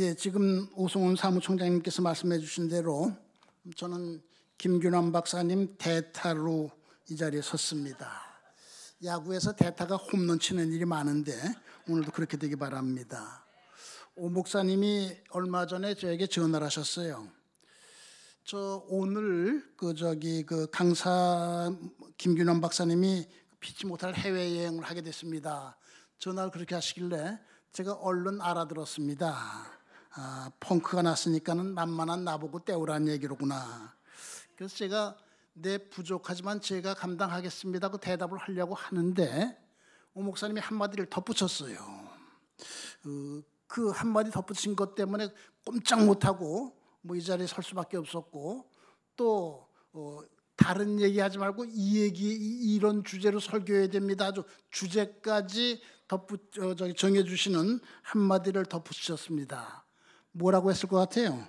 예, 지금 오송훈 사무총장님께서 말씀해 주신 대로 저는 김균환 박사님 대타로 이 자리에 섰습니다. 야구에서 대타가 홈런 치는 일이 많은데 오늘도 그렇게 되기 바랍니다. 오 목사님이 얼마 전에 저에게 전화를 하셨어요. 저 오늘 그 저기 그 강사 김균환 박사님이 피치 못할 해외 여행을 하게 됐습니다. 전화를 그렇게 하시길래 제가 얼른 알아들었습니다. 아, 펑크가 났으니까는 만만한 나보고 때우라는 얘기로구나. 그래서 제가 내 네, 부족하지만 제가 감당하겠습니다고 대답을 하려고 하는데 오 목사님이 한마디를 덧붙였어요. 그, 그 한마디 덧붙인 것 때문에 꼼짝 못하고 뭐 이 자리에 설 수밖에 없었고 또 어, 다른 얘기하지 말고 이 얘기 이런 주제로 설교해야 됩니다. 아주 주제까지 덧붙 어, 정해 주시는 한마디를 덧붙이셨습니다. 뭐라고 했을 것 같아요?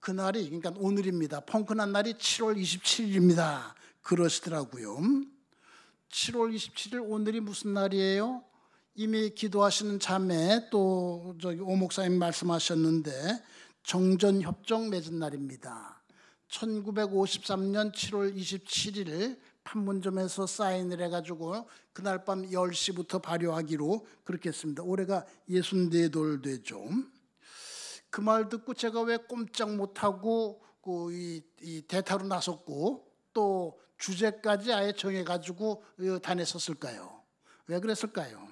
그날이 그러니까 오늘입니다. 펑크 난 날이 7월 27일입니다. 그러시더라고요. 7월 27일 오늘이 무슨 날이에요? 이미 기도하시는 자매 또 저기 오 목사님 말씀하셨는데 정전 협정 맺은 날입니다. 1953년 7월 27일 판문점에서 사인을 해가지고 그날 밤 10시부터 발효하기로 그렇게 했습니다. 올해가 64돌 되죠. 그 말 듣고 제가 왜 꼼짝 못하고 그 이, 이 대타로 나섰고 또 주제까지 아예 정해가지고 다녔었을까요? 왜 그랬을까요?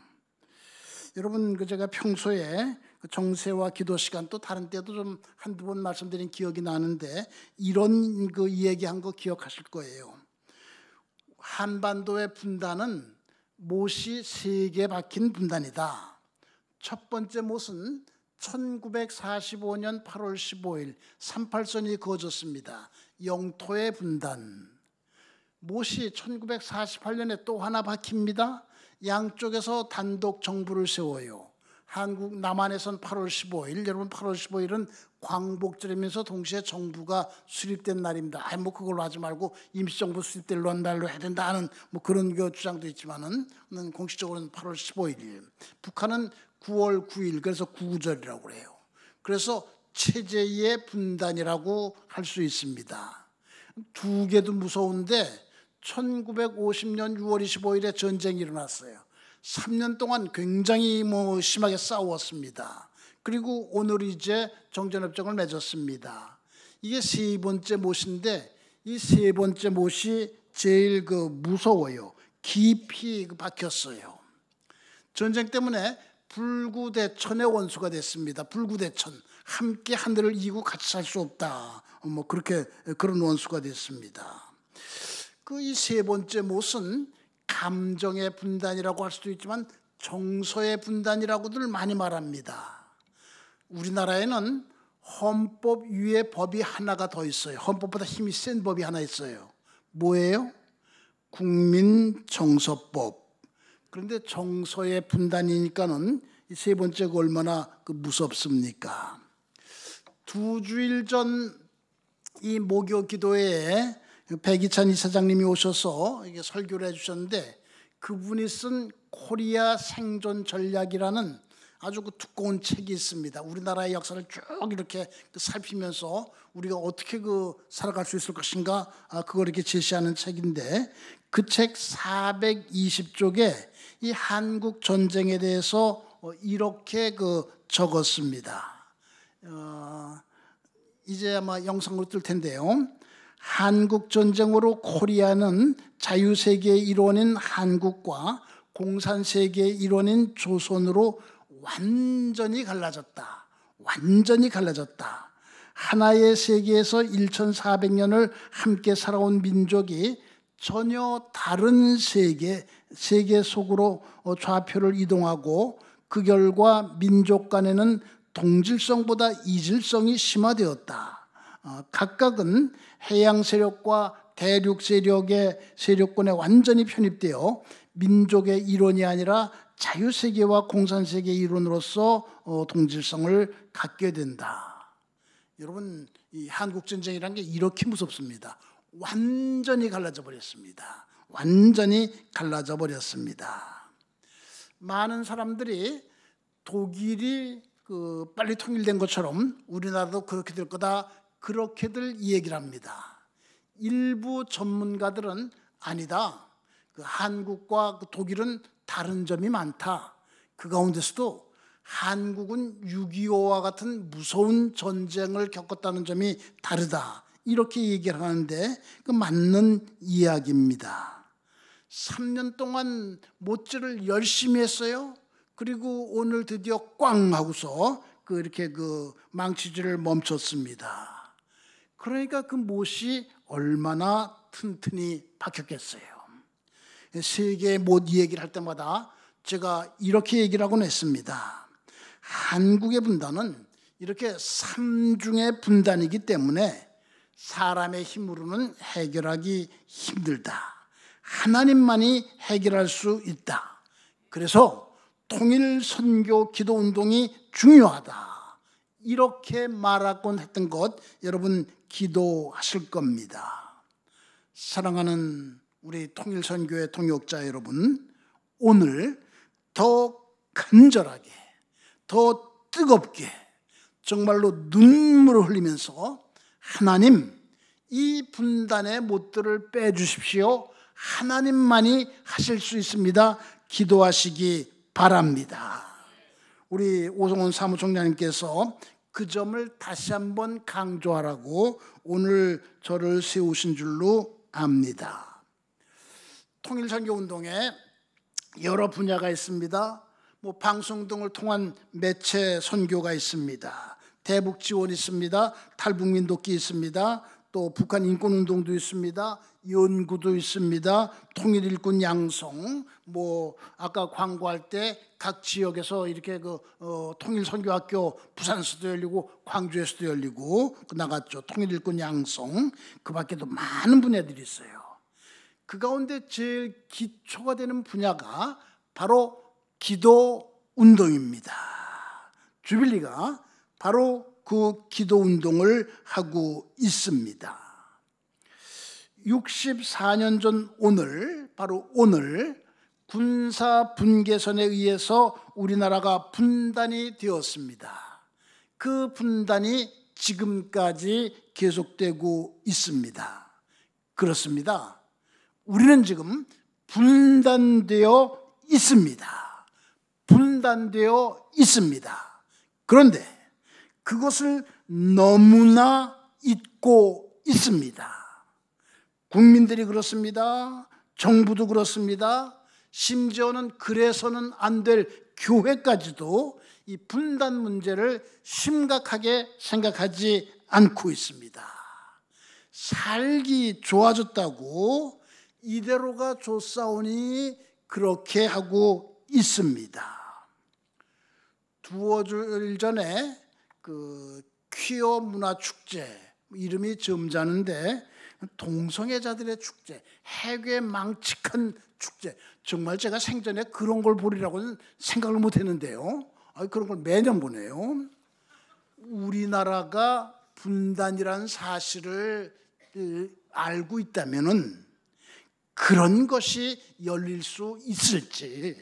여러분 그 제가 평소에 그 정세와 기도 시간 또 다른 때도 좀 한두 번 말씀드린 기억이 나는데 이런 그 이야기한 거 기억하실 거예요. 한반도의 분단은 못이 세 개 박힌 분단이다. 첫 번째 못은 1945년 8월 15일 38선이 그어졌습니다. 영토의 분단. 못이 1948년에 또 하나 박힙니다. 양쪽에서 단독 정부를 세워요. 한국 남한에선 8월 15일, 여러분 8월 15일은 광복절이면서 동시에 정부가 수립된 날입니다. 아니 뭐 그걸로 하지 말고 임시정부 수립된 런달로 해야 된다 는뭐 그런 그 주장도 있지만은 공식적으로는 8월 1 5일 북한은 9월 9일 그래서 구구절이라고 그래요. 그래서 체제의 분단이라고 할 수 있습니다. 두 개도 무서운데 1950년 6월 25일에 전쟁이 일어났어요. 3년 동안 굉장히 뭐 심하게 싸웠습니다. 그리고 오늘 이제 정전협정을 맺었습니다. 이게 세 번째 못인데 이 세 번째 못이 제일 그 무서워요. 깊이 그 박혔어요. 전쟁 때문에 불구대천의 원수가 됐습니다. 불구대천 함께 하늘을 이고 같이 살 수 없다. 뭐 그렇게 그런 원수가 됐습니다. 그 이 세 번째 못은 감정의 분단이라고 할 수도 있지만 정서의 분단이라고들 많이 말합니다. 우리나라에는 헌법 위에 법이 하나가 더 있어요. 헌법보다 힘이 센 법이 하나 있어요. 뭐예요? 국민정서법. 그런데 정서의 분단이니까는 이세 번째가 얼마나 그 무섭습니까? 두 주일 전 이 목요 기도에 백이찬 이사장님이 오셔서 설교를 해주셨는데 그분이 쓴 코리아 생존 전략이라는 아주 그 두꺼운 책이 있습니다. 우리나라의 역사를 쭉 이렇게 그 살피면서 우리가 어떻게 그 살아갈 수 있을 것인가 아, 그걸 이렇게 제시하는 책인데 그 책 420쪽에 이 한국 전쟁에 대해서 어, 이렇게 그 적었습니다. 어, 이제 아마 영상으로 뜰 텐데요. 한국 전쟁으로 코리아는 자유 세계의 일원인 한국과 공산 세계의 일원인 조선으로 완전히 갈라졌다. 완전히 갈라졌다. 하나의 세계에서 1400년을 함께 살아온 민족이 전혀 다른 세계, 세계 속으로 어, 좌표를 이동하고 그 결과 민족 간에는 동질성보다 이질성이 심화되었다. 어, 각각은 해양 세력과 대륙 세력의 세력권에 완전히 편입되어 민족의 이론이 아니라 자유세계와 공산세계 이론으로서 어, 동질성을 갖게 된다. 여러분, 이 한국전쟁이라는 게 이렇게 무섭습니다. 완전히 갈라져 버렸습니다. 완전히 갈라져 버렸습니다. 많은 사람들이 독일이 그 빨리 통일된 것처럼 우리나라도 그렇게 될 거다. 그렇게들 얘기를 합니다. 일부 전문가들은 아니다. 그 한국과 그 독일은 다른 점이 많다. 그 가운데서도 한국은 6.25와 같은 무서운 전쟁을 겪었다는 점이 다르다. 이렇게 얘기를 하는데 그 맞는 이야기입니다. 3년 동안 못질를 열심히 했어요. 그리고 오늘 드디어 꽝 하고서 그 이렇게 그 망치질을 멈췄습니다. 그러니까 그 못이 얼마나 튼튼히 박혔겠어요. 그 세계 못 얘기를 할 때마다 제가 이렇게 얘기를 하곤 했습니다. 한국의 분단은 이렇게 삼중의 분단이기 때문에 사람의 힘으로는 해결하기 힘들다. 하나님만이 해결할 수 있다. 그래서 통일 선교 기도 운동이 중요하다. 이렇게 말하곤 했던 것 여러분 기도하실 겁니다. 사랑하는 우리 통일선교회 통역자 여러분, 오늘 더 간절하게, 더 뜨겁게, 정말로 눈물을 흘리면서 하나님, 이 분단의 못들을 빼주십시오. 하나님만이 하실 수 있습니다. 기도하시기 바랍니다. 우리 오성훈 사무총장님께서 그 점을 다시 한번 강조하라고 오늘 저를 세우신 줄로 압니다. 통일선교운동에 여러 분야가 있습니다. 뭐 방송 등을 통한 매체 선교가 있습니다. 대북 지원 있습니다. 탈북민 돕기 있습니다. 또 북한 인권 운동도 있습니다. 연구도 있습니다. 통일 일꾼 양성 뭐 아까 광고할 때 각 지역에서 이렇게 그 어, 통일 선교학교 부산에서도 열리고 광주에서도 열리고 나갔죠. 통일 일꾼 양성 그 밖에도 많은 분야들이 있어요. 그 가운데 제일 기초가 되는 분야가 바로 기도 운동입니다. 주빌리가 바로 그 기도 운동을 하고 있습니다. 64년 전 오늘, 바로 오늘, 군사 분계선에 의해서 우리나라가 분단이 되었습니다. 그 분단이 지금까지 계속되고 있습니다. 그렇습니다. 우리는 지금 분단되어 있습니다. 분단되어 있습니다. 그런데 그것을 너무나 잊고 있습니다. 국민들이 그렇습니다. 정부도 그렇습니다. 심지어는 그래서는 안 될 교회까지도 이 분단 문제를 심각하게 생각하지 않고 있습니다. 살기 좋아졌다고 이대로가 좋사오니 그렇게 하고 있습니다. 두어 주 전에 그 퀴어 문화 축제 이름이 점잖은데 동성애자들의 축제, 해괴 망측한 축제. 정말 제가 생전에 그런 걸 보리라고는 생각을 못 했는데요. 그런 걸 매년 보네요. 우리나라가 분단이란 사실을 알고 있다면은 그런 것이 열릴 수 있을지,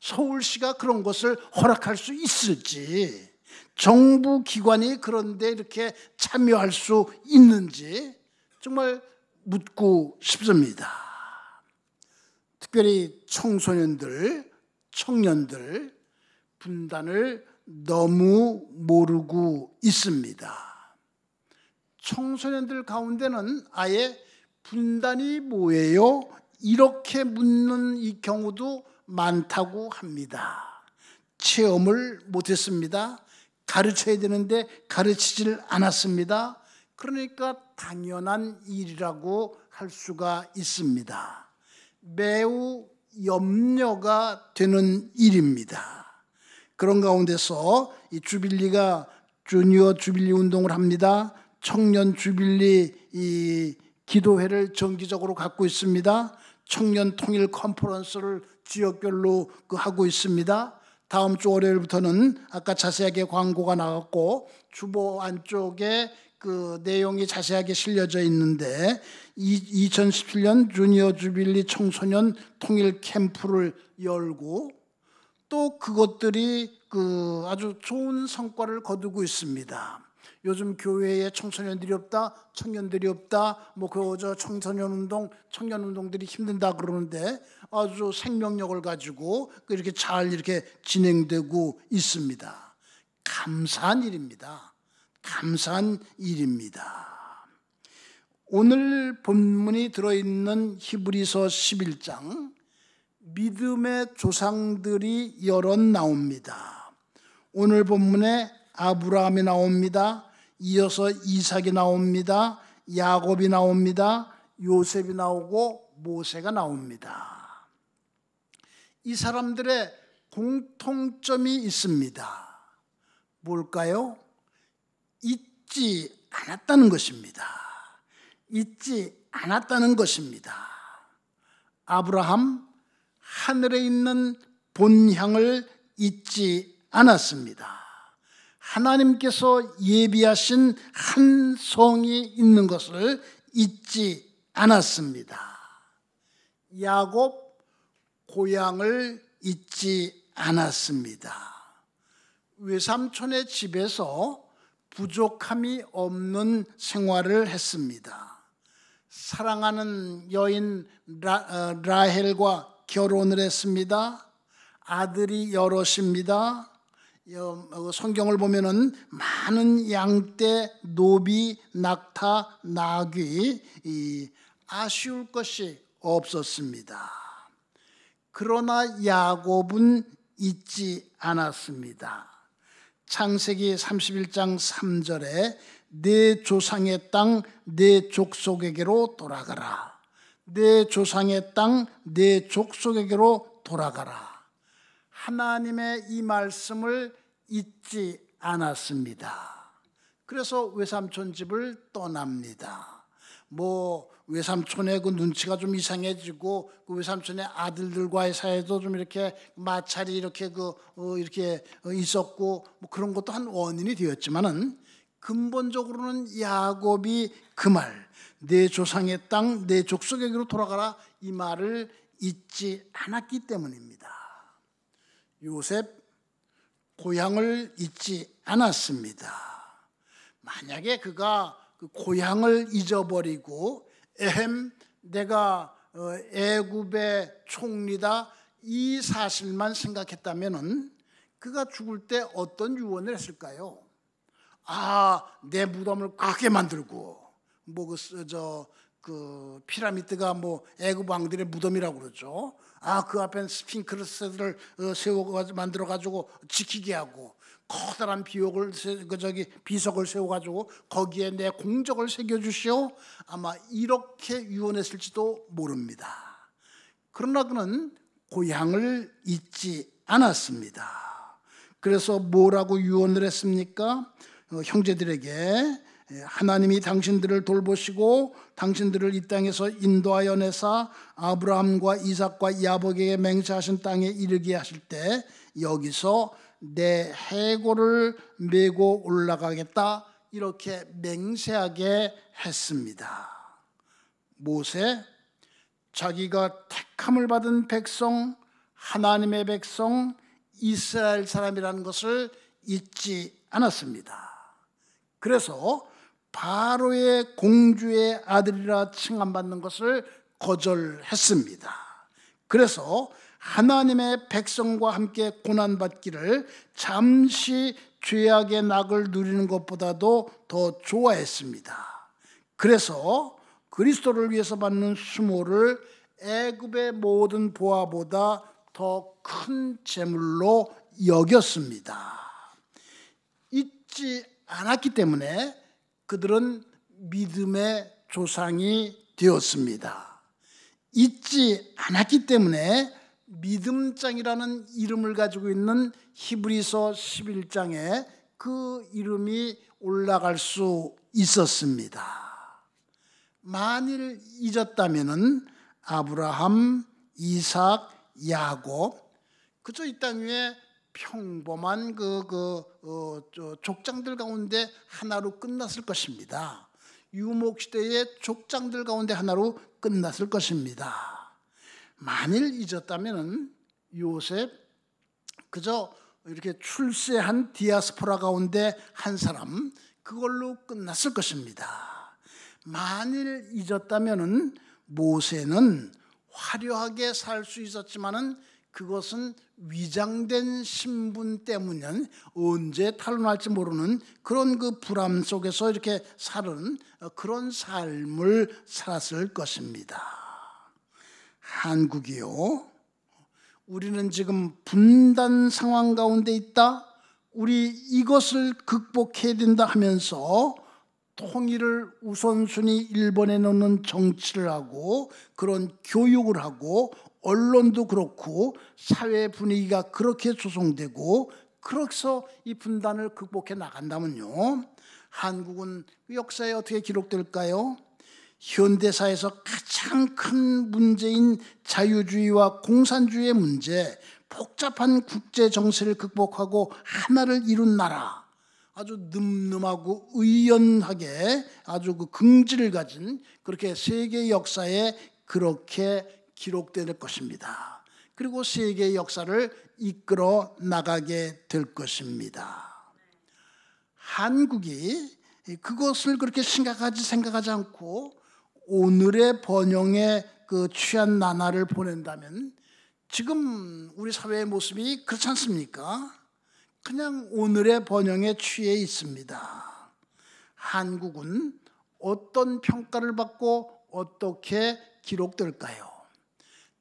서울시가 그런 것을 허락할 수 있을지, 정부 기관이 그런데 이렇게 참여할 수 있는지 정말 묻고 싶습니다. 특별히 청소년들, 청년들 분단을 너무 모르고 있습니다. 청소년들 가운데는 아예 분단이 뭐예요? 이렇게 묻는 이 경우도 많다고 합니다. 체험을 못했습니다. 가르쳐야 되는데 가르치질 않았습니다. 그러니까 당연한 일이라고 할 수가 있습니다. 매우 염려가 되는 일입니다. 그런 가운데서 이 주빌리가 주니어 주빌리 운동을 합니다. 청년 주빌리 이 기도회를 정기적으로 갖고 있습니다. 청년 통일 컨퍼런스를 지역별로 그 하고 있습니다. 다음 주 월요일부터는 아까 자세하게 광고가 나왔고 주보 안쪽에 그 내용이 자세하게 실려져 있는데 2017년 주니어 주빌리 청소년 통일 캠프를 열고 또 그것들이 그 아주 좋은 성과를 거두고 있습니다. 요즘 교회에 청소년들이 없다, 청년들이 없다, 뭐 그저 청소년 운동, 청년 운동들이 힘든다 그러는데 아주 생명력을 가지고 그 이렇게 잘 이렇게 진행되고 있습니다. 감사한 일입니다. 감사한 일입니다. 오늘 본문이 들어있는 히브리서 11장 믿음의 조상들이 여럿 나옵니다. 오늘 본문에 아브라함이 나옵니다. 이어서 이삭이 나옵니다. 야곱이 나옵니다. 요셉이 나오고 모세가 나옵니다. 이 사람들의 공통점이 있습니다. 뭘까요? 잊지 않았다는 것입니다. 잊지 않았다는 것입니다. 아브라함 하늘에 있는 본향을 잊지 않았습니다. 하나님께서 예비하신 한 성이 있는 것을 잊지 않았습니다. 야곱 고향을 잊지 않았습니다. 외삼촌의 집에서 부족함이 없는 생활을 했습니다. 사랑하는 여인 라, 어, 헬과 결혼을 했습니다. 아들이 여럿입니다. 어, 어, 성경을 보면은 많은 양떼, 노비, 낙타, 나귀 이 아쉬울 것이 없었습니다. 그러나 야곱은 잊지 않았습니다. 창세기 31장 3절에 내 조상의 땅, 내 족속에게로 돌아가라. 내 조상의 땅, 내 족속에게로 돌아가라. 하나님의 이 말씀을 있지 않았습니다. 그래서 외삼촌 집을 떠납니다. 뭐 외삼촌의 그 눈치가 좀 이상해지고 그 외삼촌의 아들들과의 사이도 좀 이렇게 마찰이 이렇게 그 어, 이렇게 어, 있었고 뭐 그런 것도 한 원인이 되었지만은 근본적으로는 야곱이 그 말 내 조상의 땅 내 족속에게로 돌아가라 이 말을 잊지 않았기 때문입니다. 요셉 고향을 잊지 않았습니다. 만약에 그가 그 고향을 잊어버리고 에헴 내가 어, 애굽의 총리다 이 사실만 생각했다면은 그가 죽을 때 어떤 유언을 했을까요? 아, 내 무덤을 크게 만들고 뭐그저그 그 피라미드가 뭐 애굽 왕들의 무덤이라고 그러죠. 아, 그 앞엔 스핑크스를 러 어, 세워 만들어 가지고 지키게 하고 커다란 비옥을 그 저기 비석을 세워 가지고 거기에 내 공적을 새겨 주시오. 아마 이렇게 유언했을지도 모릅니다. 그러나 그는 고향을 잊지 않았습니다. 그래서 뭐라고 유언을 했습니까? 어, 형제들에게 예, 하나님이 당신들을 돌보시고 당신들을 이 땅에서 인도하여 내사 아브라함과 이삭과 야복에게 맹세하신 땅에 이르게 하실 때 여기서 내해골을 메고 올라가겠다 이렇게 맹세하게 했습니다. 모세 자기가 택함을 받은 백성 하나님의 백성 이스라엘 사람이라는 것을 잊지 않았습니다. 그래서 바로의 공주의 아들이라 칭함받는 것을 거절했습니다. 그래서 하나님의 백성과 함께 고난받기를 잠시 죄악의 낙을 누리는 것보다도 더 좋아했습니다. 그래서 그리스도를 위해서 받는 수모를 애굽의 모든 보화보다 더 큰 재물로 여겼습니다. 잊지 않았기 때문에 그들은 믿음의 조상이 되었습니다. 잊지 않았기 때문에 믿음장이라는 이름을 가지고 있는 히브리서 11장에 그 이름이 올라갈 수 있었습니다. 만일 잊었다면 아브라함, 이삭, 야곱 그저 이 땅 위에 평범한 그, 그 어, 족장들 가운데 하나로 끝났을 것입니다. 유목시대의 족장들 가운데 하나로 끝났을 것입니다. 만일 잊었다면 요셉 그저 이렇게 출세한 디아스포라 가운데 한 사람 그걸로 끝났을 것입니다. 만일 잊었다면은 모세는 화려하게 살 수 있었지만은 그것은 위장된 신분 때문에 언제 탈원할지 모르는 그런 그 불안 속에서 이렇게 사는 어, 그런 삶을 살았을 것입니다. 한국이요. 우리는 지금 분단 상황 가운데 있다. 우리 이것을 극복해야 된다 하면서 통일을 우선순위 일번에 놓는 정치를 하고 그런 교육을 하고 언론도 그렇고 사회 분위기가 그렇게 조성되고 그래서 이 분단을 극복해 나간다면요. 한국은 그 역사에 어떻게 기록될까요? 현대사에서 가장 큰 문제인 자유주의와 공산주의의 문제, 복잡한 국제 정세를 극복하고 하나를 이룬 나라. 아주 늠름하고 의연하게 아주 그 긍지를 가진 그렇게 세계 역사에 그렇게 기록될 것입니다. 그리고 세계 역사를 이끌어 나가게 될 것입니다. 한국이 그것을 그렇게 심각하지 생각하지 않고 오늘의 번영에 그 취한 나날을 보낸다면 지금 우리 사회의 모습이 그렇지 않습니까? 그냥 오늘의 번영에 취해 있습니다. 한국은 어떤 평가를 받고 어떻게 기록될까요?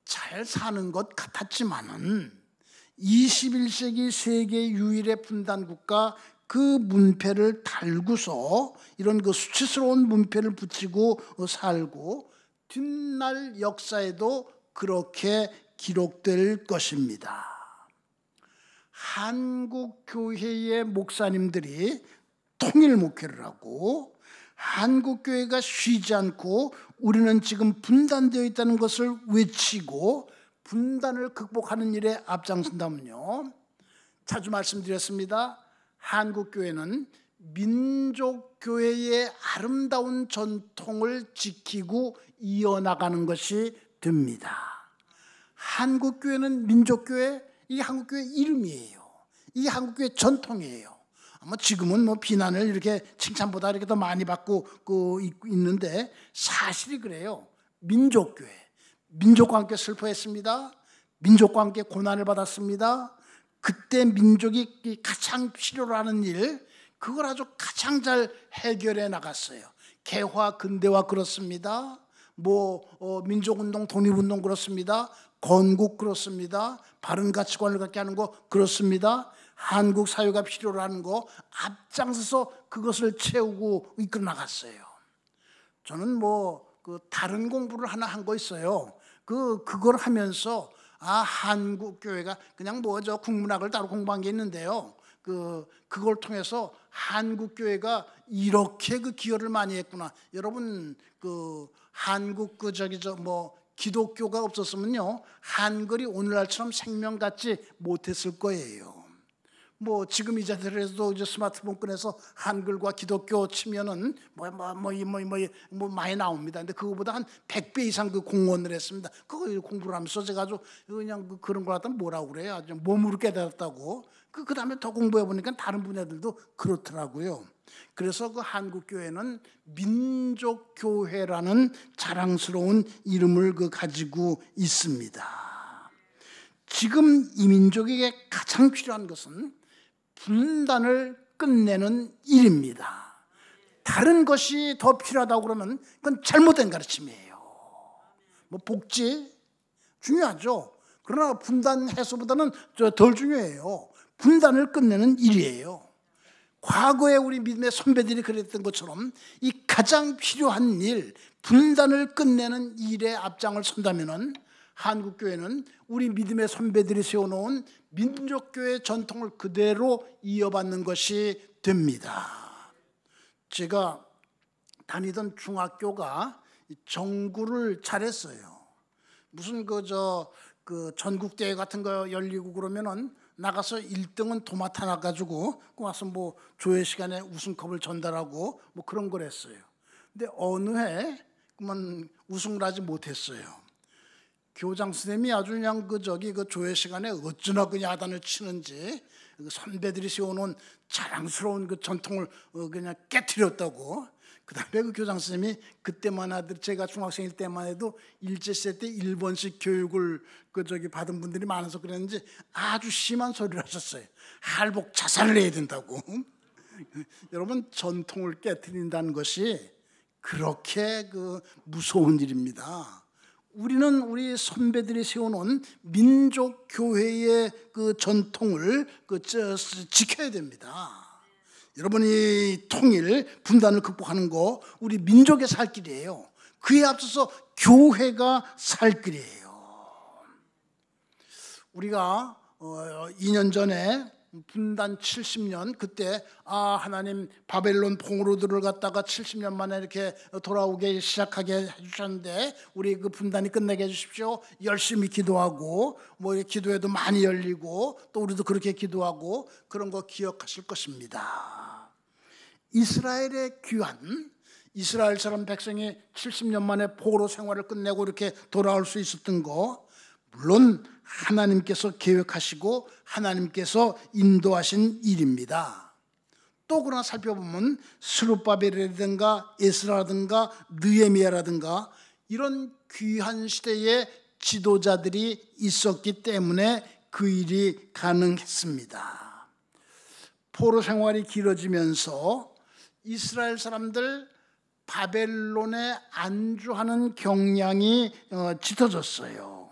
잘 사는 것 같았지만은 21세기 세계 유일의 분단 국가 그 문패를 달고서 이런 그 수치스러운 문패를 붙이고 어, 살고 뒷날 역사에도 그렇게 기록될 것입니다. 한국 교회의 목사님들이 통일 목회를 하고 한국 교회가 쉬지 않고 우리는 지금 분단되어 있다는 것을 외치고 분단을 극복하는 일에 앞장선다면요. 자주 말씀드렸습니다. 한국 교회는 민족 교회의 아름다운 전통을 지키고 이어나가는 것이 됩니다. 한국 교회는 민족 교회, 이 한국 교회 이름이에요. 이 한국 교회 전통이에요. 아마 지금은 뭐 비난을 이렇게 칭찬보다 이렇게 더 많이 받고 그 있는데 사실이 그래요. 민족교회. 민족과 함께 슬퍼했습니다. 민족과 함께 고난을 받았습니다. 그때 민족이 가장 필요로 하는 일, 그걸 아주 가장 잘 해결해 나갔어요. 개화, 근대화 그렇습니다. 뭐, 어, 민족운동, 독립운동 그렇습니다. 건국 그렇습니다. 바른 가치관을 갖게 하는 거 그렇습니다. 한국 사회가 필요로 하는 거 앞장서서 그것을 채우고 이끌어 나갔어요. 저는 뭐 그 다른 공부를 하나 한 거 있어요. 그 그걸 하면서 아 한국 교회가 그냥 뭐죠 국문학을 따로 공부한 게 있는데요. 그 그걸 통해서 한국 교회가 이렇게 그 기여를 많이 했구나. 여러분 그 한국 그 저기 저 뭐 기독교가 없었으면요 한글이 오늘날처럼 생명같지 못했을 거예요. 뭐 지금 이 자들에서도 이제 스마트폰 꺼내서 한글과 기독교 치면은 뭐 뭐뭐뭐뭐뭐 뭐, 뭐, 뭐, 많이 나옵니다. 근데 그거보다 한 100배 이상 그 공헌을 했습니다. 그걸 공부를 하면서 제가 아주 그냥 그 그런 걸 갖다 뭐라고 그래요. 아주 몸으로 깨달았다고. 그 그다음에 더 공부해 보니까 다른 분야들도 그렇더라고요. 그래서 그 한국 교회는 민족 교회라는 자랑스러운 이름을 그 가지고 있습니다. 지금 이 민족에게 가장 필요한 것은 분단을 끝내는 일입니다. 다른 것이 더 필요하다고 그러면 그건 잘못된 가르침이에요. 뭐 복지 중요하죠. 그러나 분단 해소보다는 덜 중요해요. 분단을 끝내는 일이에요. 과거에 우리 믿음의 선배들이 그랬던 것처럼 이 가장 필요한 일, 분단을 끝내는 일에 앞장을 선다면은 한국 교회는 우리 믿음의 선배들이 세워놓은 민족 교회 전통을 그대로 이어받는 것이 됩니다. 제가 다니던 중학교가 정구를 잘했어요. 무슨 그저그 그, 그 전국 대회 같은 거 열리고 그러면은 나가서 1등은 도맡아 나가지고 와서 뭐 조회 시간에 우승컵을 전달하고 뭐 그런 걸 했어요. 근데 어느 해 그만 우승을 하지 못했어요. 교장 선생님이 아주 그냥 그 저기 그 조회 시간에 어찌나 그 야단을 치는지 그 선배들이 세워놓은 자랑스러운 그 전통을 어, 그냥 깨뜨렸다고. 그 다음에 그 교장 선생님이 그때만 하더 제가 중학생일 때만 해도 일제시대 때 일본식 교육을 그 저기 받은 분들이 많아서 그랬는지 아주 심한 소리를 하셨어요. 할복 자살을 해야 된다고. 여러분 전통을 깨뜨린다는 것이 그렇게 그 무서운 일입니다. 우리는 우리 선배들이 세워놓은 민족 교회의 그 전통을 그 지켜야 됩니다. 여러분이 통일 분단을 극복하는 거 우리 민족의 살 길이에요. 그에 앞서서 교회가 살 길이에요. 우리가 2년 어, 전에 분단 70년 그때 아 하나님 바벨론 봉으로 들어갔다가 70년 만에 이렇게 돌아오게 시작하게 해주셨는데 우리 그 분단이 끝내게 해주십시오 열심히 기도하고 뭐기도에도 많이 열리고 또 우리도 그렇게 기도하고 그런 거 기억하실 것입니다 이스라엘의 귀환 이스라엘 사람 백성이 70년 만에 포로 생활을 끝내고 이렇게 돌아올 수 있었던 거 물론 하나님께서 계획하시고 하나님께서 인도하신 일입니다. 또 그러나 살펴보면 스룹바벨이라든가 에스라든가 느에미아라든가 이런 귀한 시대의 지도자들이 있었기 때문에 그 일이 가능했습니다. 포로 생활이 길어지면서 이스라엘 사람들 바벨론에 안주하는 경향이 어, 짙어졌어요.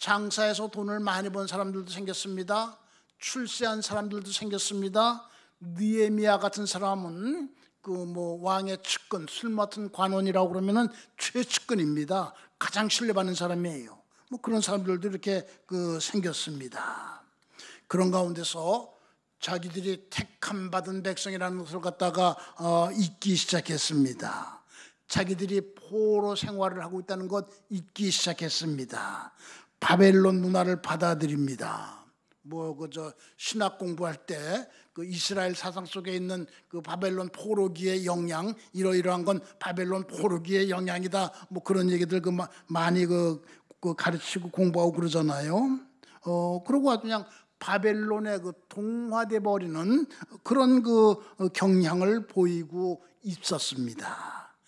장사에서 돈을 많이 번 사람들도 생겼습니다. 출세한 사람들도 생겼습니다. 니에미아 같은 사람은 그 뭐 왕의 측근, 술 맡은 관원이라고 그러면은 최측근입니다. 가장 신뢰받는 사람이에요. 뭐 그런 사람들도 이렇게 그 생겼습니다. 그런 가운데서 자기들이 택함 받은 백성이라는 것을 갖다가 어, 잊기 시작했습니다. 자기들이 포로 생활을 하고 있다는 것 잊기 시작했습니다. 바벨론 문화를 받아들입니다. 뭐그저 신학 공부할 때 그 이스라엘 사상 속에 있는 그 바벨론 포로기의 영향 이러이러한 건 바벨론 포로기의 영향이다. 뭐 그런 얘기들 그 마, 많이 그, 그 가르치고 공부하고 그러잖아요. 어 그러고 아주 그냥 바벨론에 그 동화돼 버리는 그런 그 어, 경향을 보이고 있었습니다.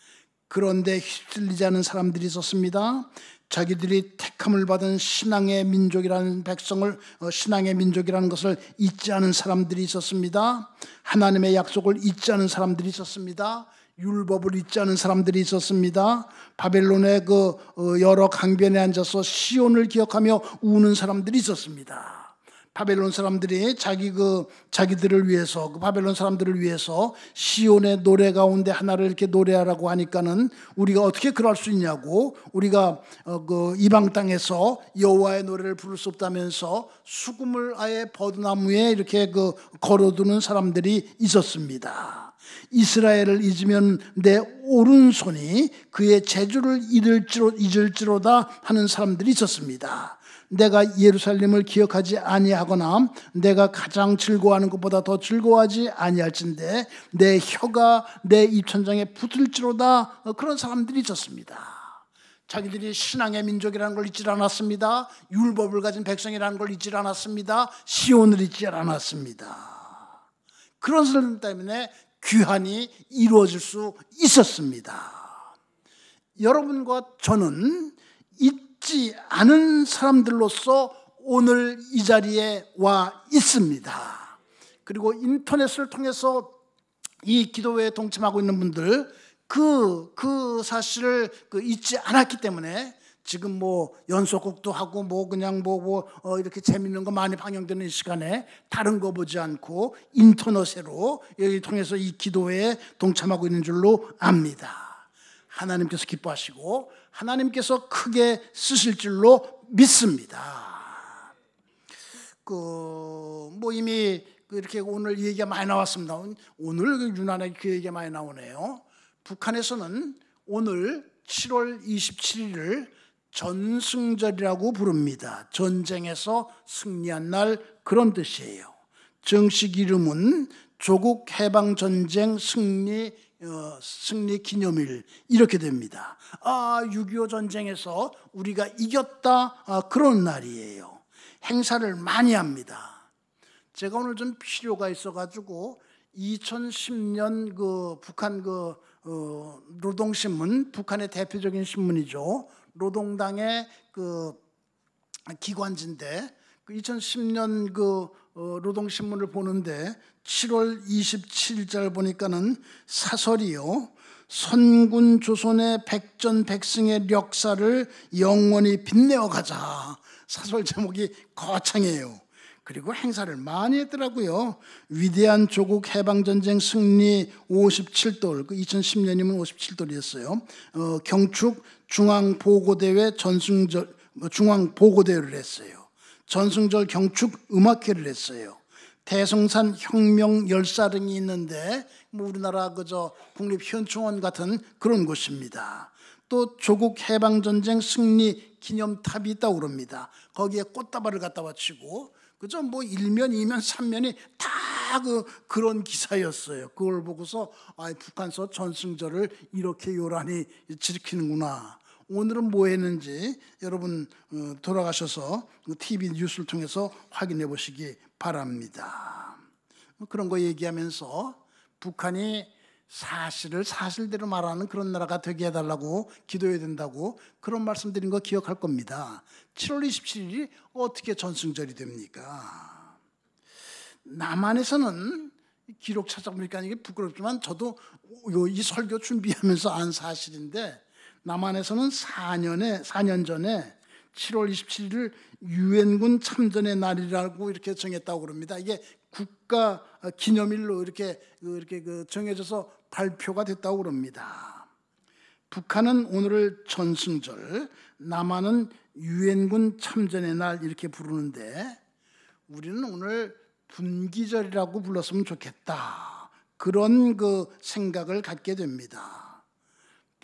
그런데 휩쓸리지 않은 사람들이 있었습니다. 자기들이 택함을 받은 신앙의 민족이라는 백성을 어, 신앙의 민족이라는 것을 잊지 않은 사람들이 있었습니다. 하나님의 약속을 잊지 않은 사람들이 있었습니다. 율법을 잊지 않은 사람들이 있었습니다. 바벨론의 그 어, 여러 강변에 앉아서 시온을 기억하며 우는 사람들이 있었습니다. 바벨론 사람들이 자기 그 자기들을 위해서 그 바벨론 사람들을 위해서 시온의 노래 가운데 하나를 이렇게 노래하라고 하니까는 우리가 어떻게 그럴 수 있냐고 우리가 어, 그 이방 땅에서 여호와의 노래를 부를 수 없다면서 수금을 아예 버드나무에 이렇게 그 걸어두는 사람들이 있었습니다. 이스라엘을 잊으면 내 오른손이 그의 재주를 잊을지로, 잊을지로다 하는 사람들이 있었습니다. 내가 예루살렘을 기억하지 아니하거나 내가 가장 즐거워하는 것보다 더 즐거워하지 아니할진데 내 혀가 내 입천장에 붙을지로다 어, 그런 사람들이 있었습니다. 자기들이 신앙의 민족이라는 걸잊지 않았습니다. 율법을 가진 백성이라는 걸잊지 않았습니다. 시온을 잊지 않았습니다. 그런 사람 때문에 귀환이 이루어질 수 있었습니다. 여러분과 저는 이 믿지 않은 사람들로서 오늘 이 자리에 와 있습니다. 그리고 인터넷을 통해서 이 기도회에 동참하고 있는 분들 그, 그 사실을 그 잊지 않았기 때문에 지금 뭐 연속곡도 하고 뭐 그냥 뭐, 뭐어 이렇게 재밌는 거 많이 방영되는 시간에 다른 거 보지 않고 인터넷으로 여기 통해서 이 기도회에 동참하고 있는 줄로 압니다. 하나님께서 기뻐하시고 하나님께서 크게 쓰실 줄로 믿습니다. 그, 뭐 이미 그 이렇게 오늘 얘기가 많이 나왔습니다. 오늘 그 유난하게 그 얘기가 많이 나오네요. 북한에서는 오늘 7월 27일을 전승절이라고 부릅니다. 전쟁에서 승리한 날 그런 뜻이에요. 정식 이름은 조국 해방전쟁 승리 어, 승리 기념일 이렇게 됩니다. 아, 6.25 전쟁에서 우리가 이겼다. 아, 그런 날이에요. 행사를 많이 합니다. 제가 오늘 좀 필요가 있어가지고 2010년 그 북한 그 어, 노동신문, 북한의 대표적인 신문이죠. 노동당의 그 기관지인데 그 2010년 그 어, 노동신문을 보는데 7월 2 7일자를 보니까는 사설이요. 선군 조선의 백전백승의 역사를 영원히 빛내어 가자. 사설 제목이 거창해요. 그리고 행사를 많이 했더라고요. 위대한 조국 해방전쟁 승리 57돌, 그 2010년이면 57돌이었어요. 어, 경축 중앙보고대회 전승절, 뭐 중앙보고대회를 했어요. 전승절 경축 음악회를 했어요. 대성산 혁명 열사릉이 있는데 뭐 우리나라 그저 국립현충원 같은 그런 곳입니다. 또 조국 해방전쟁 승리 기념탑이 있다고 그럽니다. 거기에 꽃다발을 갖다 바치고 그저뭐 1면, 2면, 3면이 다 그 그런 기사였어요. 그걸 보고서 아, 북한서 전승절을 이렇게 요란히 지키는구나. 오늘은 뭐 했는지 여러분 어, 돌아가셔서 TV 그 뉴스를 통해서 확인해 보시기 바랍니다. 뭐 그런 거 얘기하면서 북한이 사실을 사실대로 말하는 그런 나라가 되게 해달라고 기도해야 된다고 그런 말씀드린 거 기억할 겁니다. 7월 27일이 어떻게 전승절이 됩니까? 남한에서는 기록 찾아보니까 이게 부끄럽지만 저도 이 설교 준비하면서 안 사실인데 남한에서는 4년에 4년 전에 7월 27일을 유엔군 참전의 날이라고 이렇게 정했다고 그럽니다. 이게 국가 어, 기념일로 이렇게 그, 이렇게 그 정해져서 발표가 됐다고 그럽니다. 북한은 오늘을 전승절, 남한은 유엔군 참전의 날 이렇게 부르는데 우리는 오늘 분기절이라고 불렀으면 좋겠다. 그런 그 생각을 갖게 됩니다.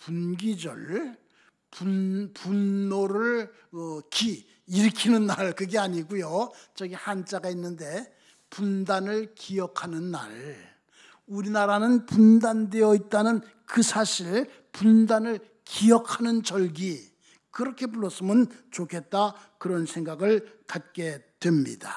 분기절, 분, 분노를 어, 기, 일으키는 날 그게 아니고요. 저기 한자가 있는데 분단을 기억하는 날. 우리나라는 분단되어 있다는 그 사실, 분단을 기억하는 절기. 그렇게 불렀으면 좋겠다. 그런 생각을 갖게 됩니다.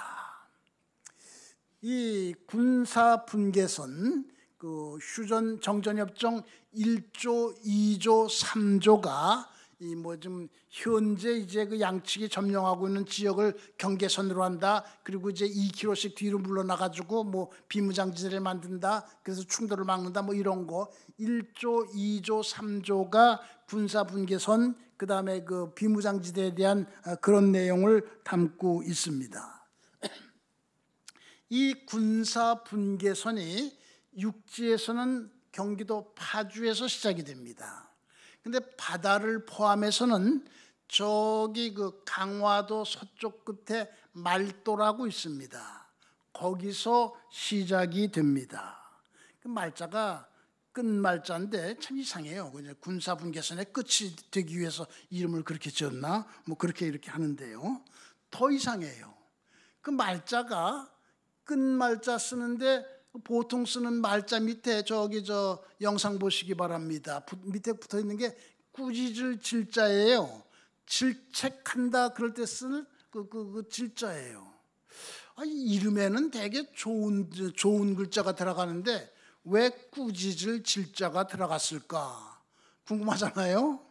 이 군사 분계선 그 휴전 정전협정 1조, 2조, 3조가 이 뭐 지금 현재 이제 그 양측이 점령하고 있는 지역을 경계선으로 한다. 그리고 이제 2km씩 뒤로 물러나가지고 뭐 비무장지대를 만든다. 그래서 충돌을 막는다. 뭐 이런 거 1조, 2조, 3조가 군사 분계선 그 다음에 그 비무장지대에 대한 어, 그런 내용을 담고 있습니다. 이 군사 분계선이 육지에서는 경기도 파주에서 시작이 됩니다. 근데 바다를 포함해서는 저기 그 강화도 서쪽 끝에 말도라고 있습니다. 거기서 시작이 됩니다. 그 말자가 끝말자인데 참 이상해요. 그냥 군사분계선의 끝이 되기 위해서 이름을 그렇게 지었나? 뭐 그렇게 이렇게 하는데요. 더 이상해요. 그 말자가 끝말자 쓰는데 보통 쓰는 말자 밑에 저기 저 영상 보시기 바랍니다. 부, 밑에 붙어 있는 게 꾸짖을 질자예요. 질책한다 그럴 때 쓰는 그, 그, 그 질자예요. 아, 이름에는 되게 좋은 좋은 글자가 들어가는데 왜 꾸짖을 질자가 들어갔을까 궁금하잖아요.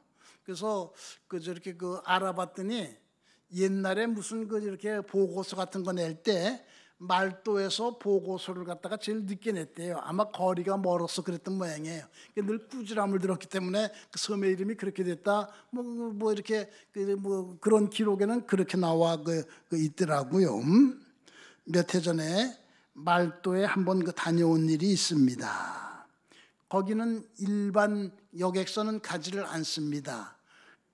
그래서 그 저렇게 그 알아봤더니 옛날에 무슨 그 이렇게 보고서 같은 거낼때 말도에서 보고서를 갖다가 제일 늦게 냈대요. 아마 거리가 멀어서 그랬던 모양이에요. 그러니까 늘 꾸지람을 들었기 때문에 그 섬의 이름이 그렇게 됐다. 뭐, 뭐, 뭐 이렇게 그, 뭐 그런 기록에는 그렇게 나와 그, 그 있더라고요. 몇 해 전에 말도에 한번 그 다녀온 일이 있습니다. 거기는 일반 여객선은 가지를 않습니다.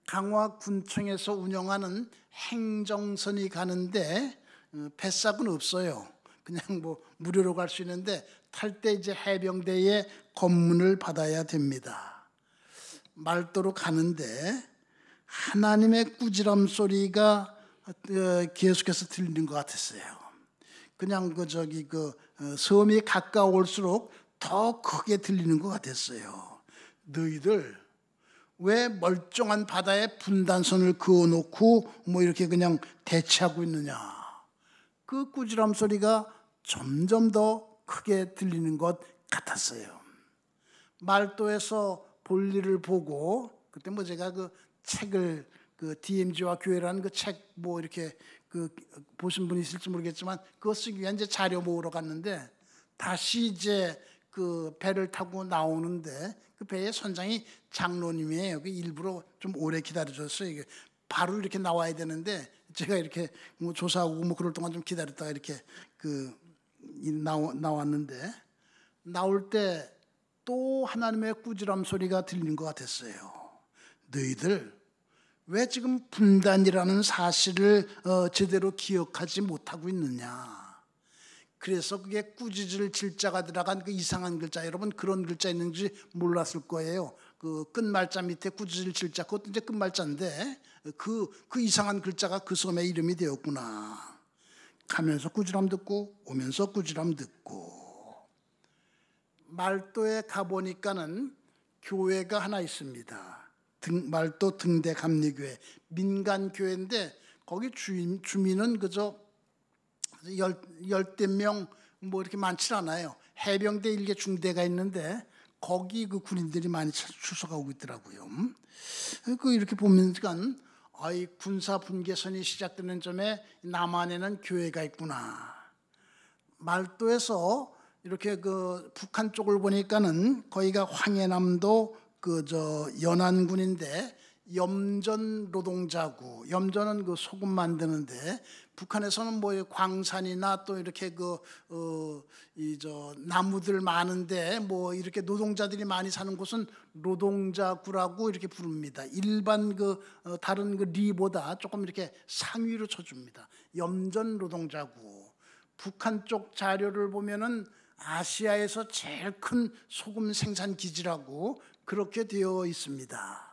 강화군청에서 운영하는 행정선이 가는데 어, 패싹은 없어요. 그냥 뭐 무료로 갈 수 있는데 탈 때 이제 해병대의 검문을 받아야 됩니다. 말도로 가는데 하나님의 꾸지람 소리가 어, 계속해서 들리는 것 같았어요. 그냥 그 저기 그 어, 섬이 가까울수록 더 크게 들리는 것 같았어요. 너희들 왜 멀쩡한 바다에 분단선을 그어놓고 뭐 이렇게 그냥 대치하고 있느냐. 그 꾸지람 소리가 점점 더 크게 들리는 것 같았어요. 말도에서 볼일을 보고 그때 뭐 제가 그 책을 그 DMG와 교회라는 그 책 뭐 이렇게 그 보신 분이 있을지 모르겠지만 그거 쓰기 위한 이제 자료 모으러 갔는데 다시 이제 그 배를 타고 나오는데 그 배의 선장이 장로님이에요. 그 일부러 좀 오래 기다려줬어요. 바로 이렇게 나와야 되는데 제가 이렇게 뭐 조사하고 뭐 그럴 동안 좀 기다렸다가 이렇게 그나왔는데 나올 때 또 하나님의 꾸지람 소리가 들리는 것 같았어요. 너희들 왜 지금 분단이라는 사실을 어, 제대로 기억하지 못하고 있느냐? 그래서 그게 꾸짖을 질자가 들어간 그 이상한 글자 여러분 그런 글자 있는지 몰랐을 거예요. 그 끝말자 밑에 꾸짖을 질자 그것도 이제 끝말자인데 그, 그 이상한 글자가 그 섬의 이름이 되었구나. 가면서 꾸지람 듣고 오면서 꾸지람 듣고. 말도에 가보니까는 교회가 하나 있습니다. 등, 말도 등대 감리교회. 민간교회인데 거기 주인, 주민은 그저 열, 열대 명, 뭐 이렇게 많지 않아요. 해병대 일개 중대가 있는데 거기 그 군인들이 많이 추석하고 있더라고요. 그 이렇게 보니까 면그 아이 군사 분계선이 시작되는 점에 남한에는 교회가 있구나. 말도에서 이렇게 그 북한 쪽을 보니까는 거기가 황해남도 그저 연안군인데 염전 노동자구. 염전은 그 소금 만드는데 북한에서는 뭐 광산이나 또 이렇게 그어이저 나무들 많은데 뭐 이렇게 노동자들이 많이 사는 곳은 노동자구라고 이렇게 부릅니다. 일반 그 어, 다른 그 리보다 조금 이렇게 상위로 쳐줍니다. 염전 노동자구. 북한 쪽 자료를 보면은 아시아에서 제일 큰 소금 생산 기지라고 그렇게 되어 있습니다.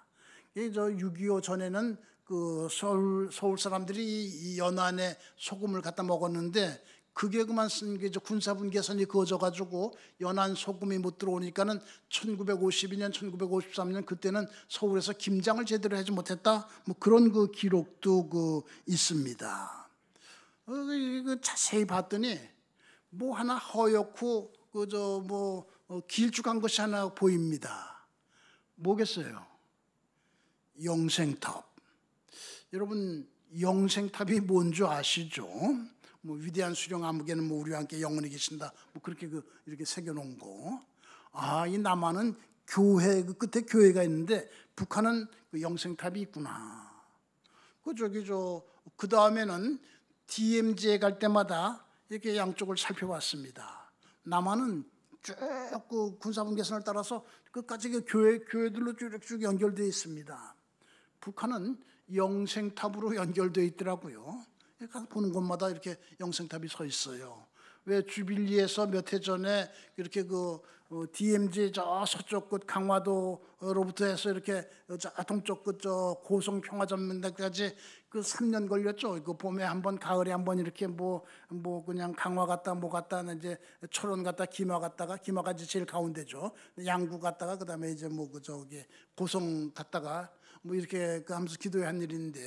저6.25 전에는 그 서울, 서울 사람들이 연안에 소금을 갖다 먹었는데 그게 그만 쓴 게 군사분 계선이 그어져가지고 연안 소금이 못 들어오니까는 1952년, 1953년 그때는 서울에서 김장을 제대로 하지 못했다. 뭐 그런 그 기록도 그 있습니다. 어, 그 자세히 봤더니 뭐 하나 허옇고 그저 뭐 어, 길쭉한 것이 하나 보입니다. 뭐겠어요? 영생탑. 여러분 영생탑이 뭔지 아시죠? 뭐 위대한 수령 암흑에는 뭐 우리와 함께 영원히 계신다. 뭐 그렇게 그 이렇게 새겨놓은 거. 아, 이 남한은 교회 그 끝에 교회가 있는데 북한은 그 영생탑이 있구나. 그 저기 저그 다음에는 d m z 갈 때마다 이렇게 양쪽을 살펴봤습니다. 남한은 쭉그 군사분 계선을 따라서 끝까지 그 교회 교회들로 쭉쭉 연결되어 있습니다. 북한은 영생탑으로 연결되어 있더라고요. 가서 그러니까 보는 곳마다 이렇게 영생탑이 서 있어요. 왜 주빌리에서 몇 해 전에 이렇게 그 DMZ 어, 저 서쪽 끝 강화도로부터 해서 이렇게 동쪽 끝 저 고성 평화전문대까지 그 3년 걸렸죠. 이거 그 봄에 한 번, 가을에 한 번 이렇게 뭐뭐 뭐 그냥 강화 갔다 뭐 갔다 는 이제 철원 갔다 김화 갔다가 김화까지 제일 가운데죠. 양구 갔다가 그다음에 이제 뭐그 저기 고성 갔다가 뭐 이렇게 그 하면서 기도한 일인데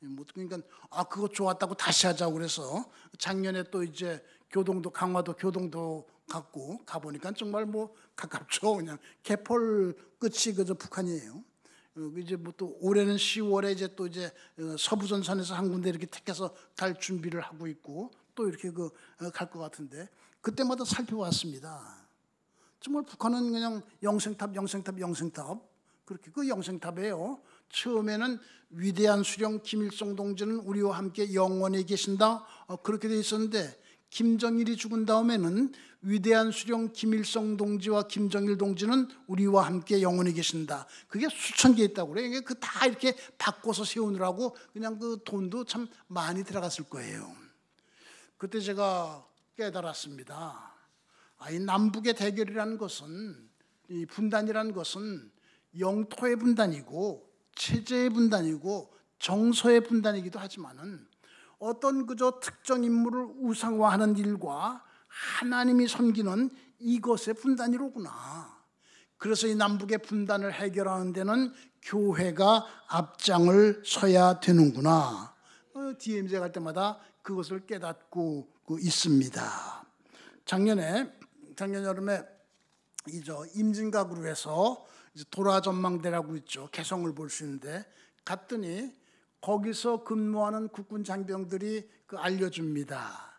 뭐 그러니까 아 그거 좋았다고 다시 하자고 그래서 작년에 또 이제 교동도 강화도 교동도 갔고 가보니까 정말 뭐 가깝죠 그냥 개펄 끝이 그저 북한이에요. 어, 그 이제 뭐 또 올해는 10월에 이제 또 이제 어, 서부 전선에서 한 군데 이렇게 택해서 갈 준비를 하고 있고 또 이렇게 그 갈것 어, 같은데 그때마다 살펴왔습니다. 정말 북한은 그냥 영생탑, 영생탑, 영생탑 그렇게 그영생탑에요 처음에는 위대한 수령 김일성 동지는 우리와 함께 영원히 계신다. 어, 그렇게 돼 있었는데 김정일이 죽은 다음에는 위대한 수령 김일성 동지와 김정일 동지는 우리와 함께 영원히 계신다. 그게 수천 개 있다고 그래 이게 그다 이렇게 바꿔서 세우느라고 그냥 그 돈도 참 많이 들어갔을 거예요. 그때 제가 깨달았습니다. 아, 이 남북의 대결이라는 것은 이 분단이라는 것은 영토의 분단이고 체제의 분단이고 정서의 분단이기도 하지만은 어떤 그저 특정 인물을 우상화하는 일과 하나님이 섬기는 이것의 분단이로구나. 그래서 이 남북의 분단을 해결하는 데는 교회가 앞장을 서야 되는구나. 어, DMZ 갈 때마다 그것을 깨닫고 그 있습니다. 작년에 작년 여름에 이 저 임진각으로 해서 도라 전망대라고 있죠. 개성을 볼 수 있는데 갔더니 거기서 근무하는 국군 장병들이 그 알려줍니다.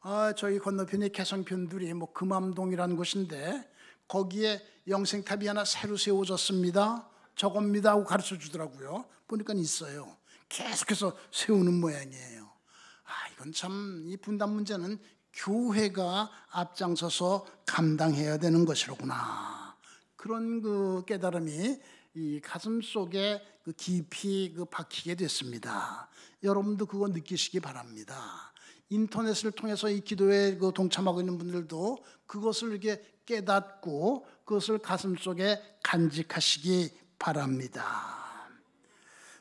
아, 저희 건너편이 개성편들이 뭐 금암동이라는 곳인데 거기에 영생탑이 하나 새로 세워졌습니다. 저겁니다 하고 가르쳐 주더라고요. 보니까 있어요. 계속해서 세우는 모양이에요. 아, 이건 참 이 분단 문제는 교회가 앞장서서 감당해야 되는 것이로구나. 그런 그 깨달음이 이 가슴 속에 그 깊이 그 박히게 됐습니다. 여러분도 그거 느끼시기 바랍니다. 인터넷을 통해서 이 기도에 그 동참하고 있는 분들도 그것을 이렇게 깨닫고 그것을 가슴 속에 간직하시기 바랍니다.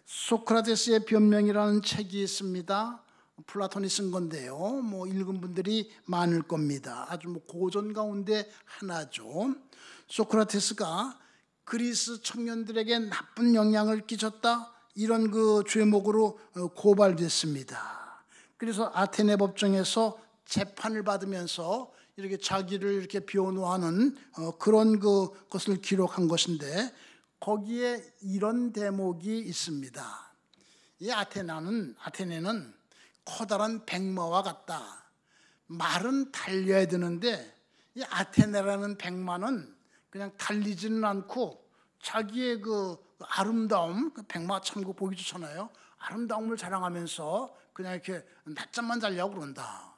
소크라테스의 변명이라는 책이 있습니다. 플라톤이 쓴 건데요. 뭐 읽은 분들이 많을 겁니다. 아주 뭐 고전 가운데 하나죠. 소크라테스가 그리스 청년들에게 나쁜 영향을 끼쳤다 이런 그 죄목으로 어, 고발됐습니다. 그래서 아테네 법정에서 재판을 받으면서 이렇게 자기를 이렇게 변호하는 어, 그런 그 것을 기록한 것인데 거기에 이런 대목이 있습니다. 이 아테나는 아테네는 커다란 백마와 같다. 말은 달려야 되는데 이 아테네라는 백마는 그냥 달리지는 않고 자기의 그 아름다움, 그 백마 참고 보기 좋잖아요. 아름다움을 자랑하면서 그냥 이렇게 낮잠만 자려고 그런다.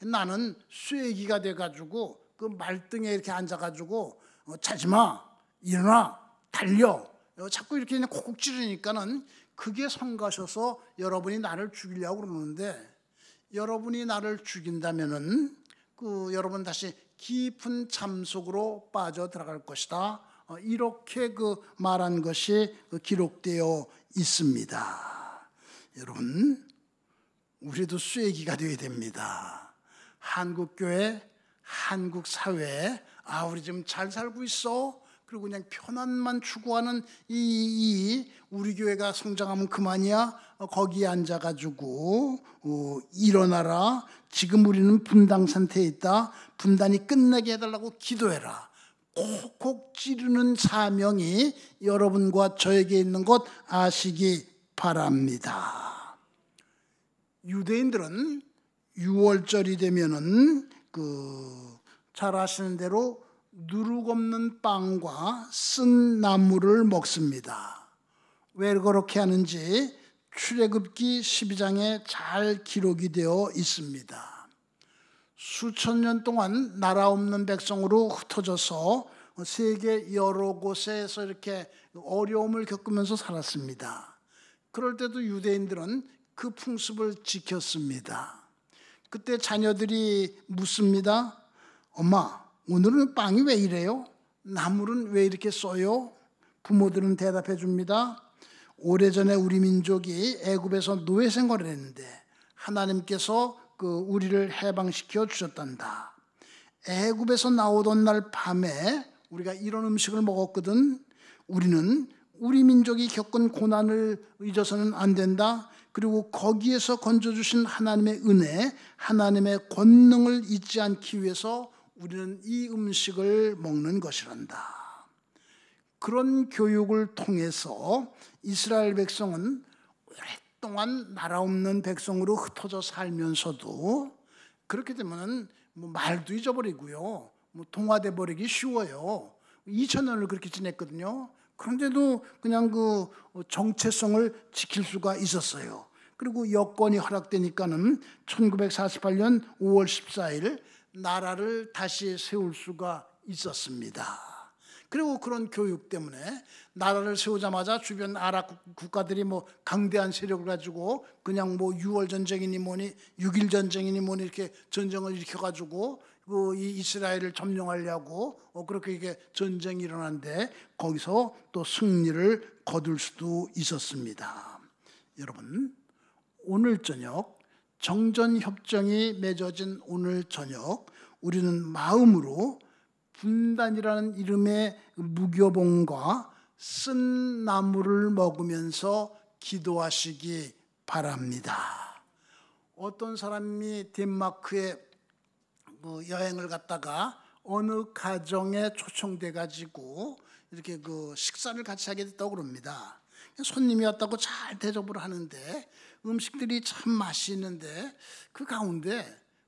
나는 쇠기가 돼가지고 그 말등에 이렇게 앉아가지고 어, 자지 마, 일어나, 달려. 어, 자꾸 이렇게 그냥 콕콕 찌르니까는 그게 성가셔서 여러분이 나를 죽이려고 그러는데 여러분이 나를 죽인다면은 그 여러분 다시 깊은 잠 속으로 빠져 들어갈 것이다. 어, 이렇게 그 말한 것이 그 기록되어 있습니다. 여러분, 우리도 쇠기가 되어야 됩니다. 한국교회, 한국 사회, 아, 우리 지금 잘 살고 있어. 그리고 그냥 편안만 추구하는 이, 이, 이 우리 교회가 성장하면 그만이야. 어, 거기에 앉아가지고 어, 일어나라. 지금 우리는 분당 상태에 있다. 분단이 끝나게 해달라고 기도해라. 콕콕 찌르는 사명이 여러분과 저에게 있는 것 아시기 바랍니다. 유대인들은 6월절이 되면은 그잘 아시는 대로 누룩 없는 빵과 쓴 나물을 먹습니다. 왜 그렇게 하는지 출애굽기 12장에 잘 기록이 되어 있습니다. 수천 년 동안 나라 없는 백성으로 흩어져서 세계 여러 곳에서 이렇게 어려움을 겪으면서 살았습니다. 그럴 때도 유대인들은 그 풍습을 지켰습니다. 그때 자녀들이 묻습니다. 엄마, 오늘은 빵이 왜 이래요? 나물은 왜 이렇게 써요? 부모들은 대답해 줍니다. 오래전에 우리 민족이 애굽에서 노예 생활을 했는데 하나님께서 그 우리를 해방시켜 주셨단다. 애굽에서 나오던 날 밤에 우리가 이런 음식을 먹었거든. 우리는 우리 민족이 겪은 고난을 잊어서는 안 된다. 그리고 거기에서 건져주신 하나님의 은혜, 하나님의 권능을 잊지 않기 위해서 우리는 이 음식을 먹는 것이란다. 그런 교육을 통해서 이스라엘 백성은 오랫동안 나라 없는 백성으로 흩어져 살면서도 그렇게 되면은 뭐 말도 잊어버리고요. 뭐통화돼 버리기 쉬워요. 2 0 0 0년을 그렇게 지냈거든요. 그런데도 그냥 그 정체성을 지킬 수가 있었어요. 그리고 여권이 허락되니까는 1948년 5월 14일 나라를 다시 세울 수가 있었습니다. 그리고 그런 교육 때문에 나라를 세우자마자 주변 아랍 국가들이 뭐 강대한 세력을 가지고 그냥 뭐 6월 전쟁이니 뭐니 6일 전쟁이니 뭐니 이렇게 전쟁을 일으켜 가지고 그이 이스라엘을 점령하려고 어, 그렇게 이게 전쟁이 일어난데 거기서 또 승리를 거둘 수도 있었습니다. 여러분 오늘 저녁 정전 협정이 맺어진 오늘 저녁 우리는 마음으로 분단이라는 이름의 무교봉과 쓴 나무를 먹으면서 기도하시기 바랍니다. 어떤 사람이 덴마크에 뭐 여행을 갔다가 어느 가정에 초청돼 가지고 이렇게 그 식사를 같이 하게 됐다고 그럽니다. 손님이 왔다고 잘 대접을 하는데 음식들이 참 맛있는데 그 가운데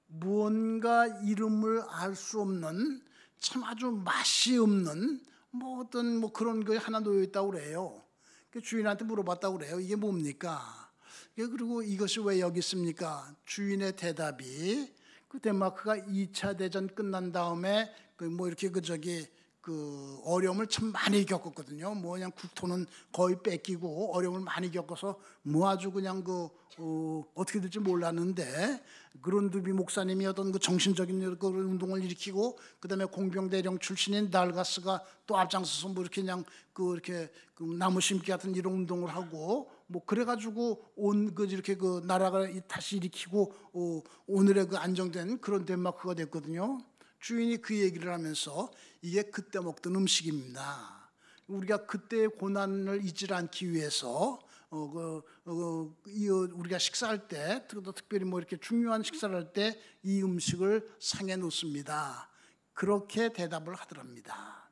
무언가 이름을 알 수 없는 참 아주 맛이 없는 뭐 어떤 뭐 그런 거 하나 놓여 있다고 그래요. 그 주인한테 물어봤다고 그래요. 이게 뭡니까? 예, 그리고 이것이 왜 여기 있습니까? 주인의 대답이 그 덴마크가 2차 대전 끝난 다음에 그 뭐 이렇게 그 저기 그 어려움을 참 많이 겪었거든요. 뭐 그냥 국토는 거의 뺏기고 어려움을 많이 겪어서 뭐 아주 그냥 그 어, 어떻게 될지 몰랐는데 그런두비 목사님이 어떤 그 정신적인 그 운동을 일으키고 그다음에 공병대령 출신인 달가스가 또 앞장서서 뭐 이렇게 그냥 그 이렇게 그 나무 심기 같은 이런 운동을 하고 뭐 그래가지고 온 그 이렇게 그 나라가 다시 일으키고 어, 오늘의 그 안정된 그런 덴마크가 됐거든요. 주인이 그 얘기를 하면서 이게 그때 먹던 음식입니다. 우리가 그때의 고난을 잊지 않기 위해서 어, 그, 어, 그, 이, 어, 우리가 식사할 때, 특별히 뭐 이렇게 중요한 식사를 할 때 이 음식을 상해 놓습니다. 그렇게 대답을 하더랍니다.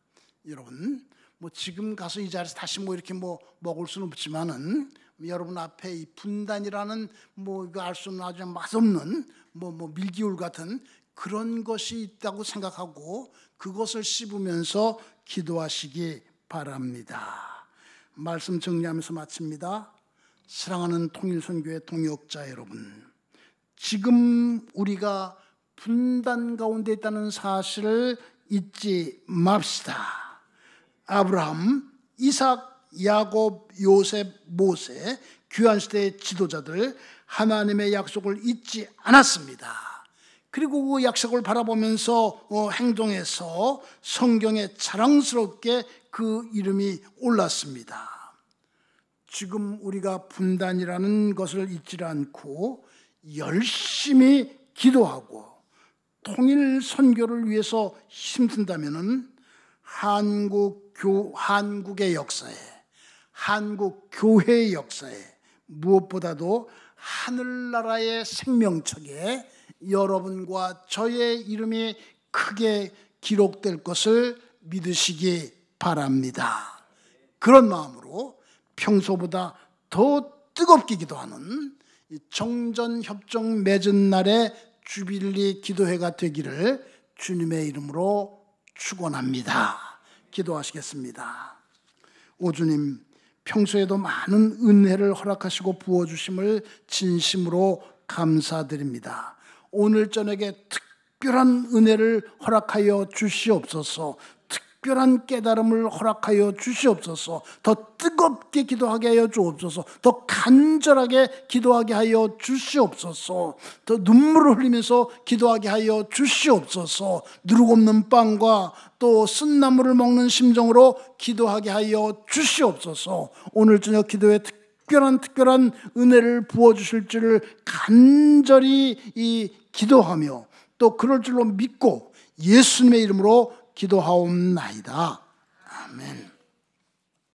여러분, 뭐 지금 가서 이 자리에서 다시 뭐 이렇게 뭐 먹을 수는 없지만은 여러분 앞에 이 분단이라는 뭐 이거 알수 없는 아주 맛없는 뭐뭐 뭐 밀기울 같은 그런 것이 있다고 생각하고 그것을 씹으면서 기도하시기 바랍니다. 말씀 정리하면서 마칩니다. 사랑하는 통일선교회 동역자 여러분, 지금 우리가 분단 가운데 있다는 사실을 잊지 맙시다. 아브라함, 이삭, 야곱, 요셉, 모세, 귀한 시대의 지도자들 하나님의 약속을 잊지 않았습니다. 그리고 그 약속을 바라보면서 어, 행동해서 성경에 자랑스럽게 그 이름이 올랐습니다. 지금 우리가 분단이라는 것을 잊지 않고 열심히 기도하고 통일 선교를 위해서 힘쓴다면 한국 교 한국의 역사에 한국 교회의 역사에 무엇보다도 하늘나라의 생명척에 여러분과 저의 이름이 크게 기록될 것을 믿으시기 바랍니다. 그런 마음으로 평소보다 더 뜨겁게 기도하는 정전협정 맺은 날의 주빌리 기도회가 되기를 주님의 이름으로 축원합니다. 기도하시겠습니다. 오주님 평소에도 많은 은혜를 허락하시고 부어주심을 진심으로 감사드립니다. 오늘 저녁에 특별한 은혜를 허락하여 주시옵소서. 특별한 깨달음을 허락하여 주시옵소서. 더 뜨겁게 기도하게 하여 주옵소서. 더 간절하게 기도하게 하여 주시옵소서. 더 눈물을 흘리면서 기도하게 하여 주시옵소서. 누룩 없는 빵과 또 쓴나물을 먹는 심정으로 기도하게 하여 주시옵소서. 오늘 저녁 기도에 특 특별한 특별한 은혜를 부어주실 줄을 간절히 이 기도하며 또 그럴 줄로 믿고 예수님의 이름으로 기도하옵나이다. 아멘.